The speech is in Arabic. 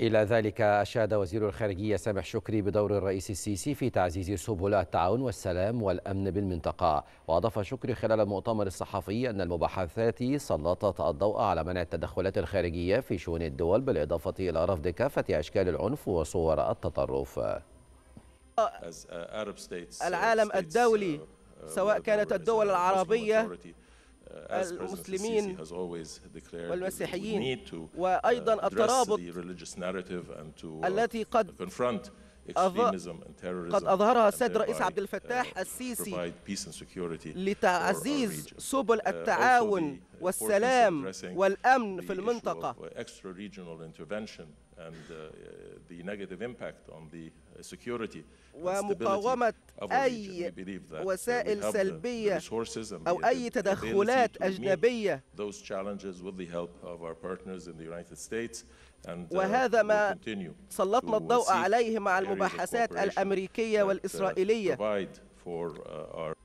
إلى ذلك أشاد وزير الخارجية سامح شكري بدور الرئيس السيسي في تعزيز سبل التعاون والسلام والأمن بالمنطقة وأضاف شكري خلال المؤتمر الصحفي أن المباحثات سلطت الضوء على منع التدخلات الخارجية في شؤون الدول بالإضافة إلى رفض كافة أشكال العنف وصور التطرف uh, uh, العالم الدولي uh, سواء كانت الدول العربية المسلمين والمسيحيين uh, وأيضا الترابط uh, التي قد قد أظهرها السيد الرئيس عبد الفتاح uh, السيسي لتعزيز سبل التعاون والسلام والأمن في المنطقة. Uh, uh, uh, ومقاومة أي وسائل سلبية أو أي تدخلات أجنبية وهذا ما سلطنا الضوء عليه مع المباحثات الأمريكية والإسرائيلية